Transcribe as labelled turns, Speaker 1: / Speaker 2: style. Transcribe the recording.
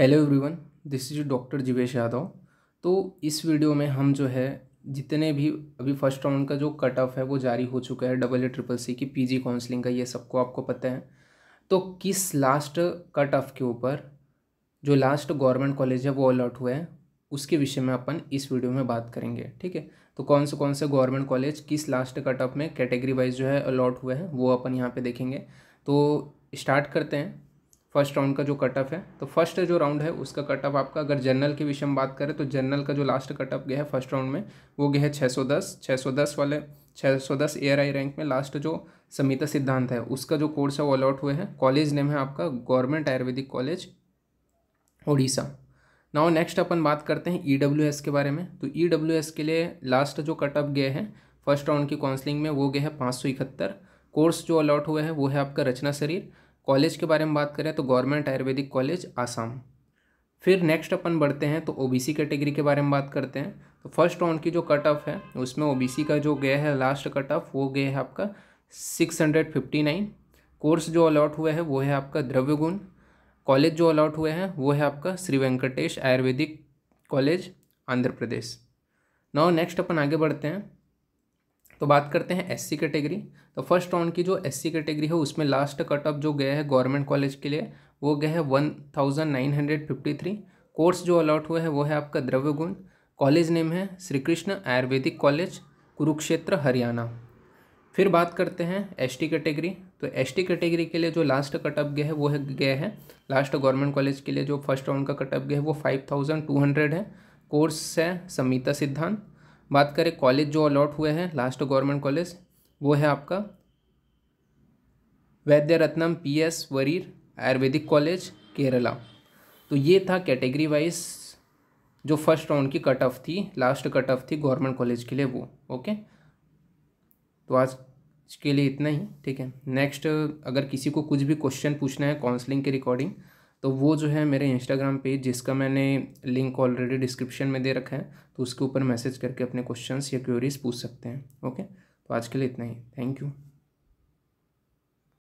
Speaker 1: hello everyone this is doctor Jivesh Yadav तो इस video में हम जो है जितने भी अभी फर्स्ट राउंड का जो कट ऑफ है वो जारी हो चुका है डबल ए ट्रिपल सी की पीजी काउंसलिंग का ये सबको आपको पता है तो किस लास्ट कट ऑफ के ऊपर जो लास्ट गवर्नमेंट कॉलेज है वो अलर्ट हुआ है उसके विषय में अपन इस वीडियो में बात करेंगे ठीक है तो कौन से कौन से गवर्नमेंट कॉलेज किस लास्ट कट ऑफ में कैटेगरी वाइज जो है अलॉट हुए हैं वो अपन यहाँ पर देखेंगे तो स्टार्ट करते हैं फर्स्ट राउंड का जो कट ऑफ है तो फर्स्ट जो राउंड है उसका कट ऑफ आपका अगर जनरल के विषय में बात करें तो जनरल का जो लास्ट कट ऑफ गया है फर्स्ट राउंड में वो गया है छः सौ वाले छः सौ रैंक में लास्ट जो समिता सिद्धांत है उसका जो कोर्स है वो अलॉट हुए हैं कॉलेज नेम है आपका government Ayurvedic college Orissa now next अपन बात करते हैं ई e के बारे में तो ई e के लिए लास्ट जो कट ऑफ गए हैं फर्स्ट राउंड की काउंसलिंग में वो गए हैं पाँच कोर्स जो अलॉट हुए हैं वो है आपका रचना शरीर कॉलेज के बारे में बात करें तो गवर्नमेंट आयुर्वेदिक कॉलेज आसाम फिर नेक्स्ट अपन बढ़ते हैं तो ओबीसी कैटेगरी के बारे में बात करते हैं तो फर्स्ट राउंड की जो कट ऑफ है उसमें ओबीसी का जो गया है लास्ट कट ऑफ वो गया है आपका six hundred fifty nine course जो अलॉट हुआ है वो है आपका द्रव्य गुण कॉलेज जो अलॉट हुए हैं वो है आपका Shri Venkatesh Ayurvedic college Andhra Pradesh now next अपन आगे बढ़ते हैं तो बात करते हैं एससी कैटेगरी तो फर्स्ट राउंड की जो एससी कैटेगरी है उसमें लास्ट कट ऑफ जो गया है गवर्नमेंट कॉलेज के लिए वो गया है one thousand nine hundred fifty three course जो अलॉट हुआ है वो है आपका द्रव्य कॉलेज नेम है श्री कृष्ण आयुर्वेदिक कॉलेज कुरुक्षेत्र हरियाणा फिर बात करते हैं एस टी कैटेगरी तो एस टी कैटेगरी के लिए जो लास्ट कटअप गया है वो है गया है लास्ट गवर्नमेंट कॉलेज के लिए जो फर्स्ट राउंड का कटअप गया है वो फाइव थाउजेंड टू हंड्रेड है कोर्स है समिता सिद्धांत बात करें कॉलेज जो अलॉट हुए हैं लास्ट गवर्नमेंट कॉलेज वो है आपका Vaidyaratnam P S Varier Ayurvedic college Kerala तो ये था कैटेगरी वाइज जो फर्स्ट राउंड की कट ऑफ थी लास्ट कट ऑफ थी गवर्नमेंट कॉलेज के लिए वो ओके तो आज के लिए इतना ही ठीक है नेक्स्ट अगर किसी को कुछ भी क्वेश्चन पूछना है काउंसलिंग के रिकॉर्डिंग तो वो जो है मेरे इंस्टाग्राम पेज जिसका मैंने लिंक ऑलरेडी डिस्क्रिप्शन में दे रखा है तो उसके ऊपर मैसेज करके अपने क्वेश्चंस या क्वेरीज पूछ सकते हैं ओके तो आज के लिए इतना ही थैंक यू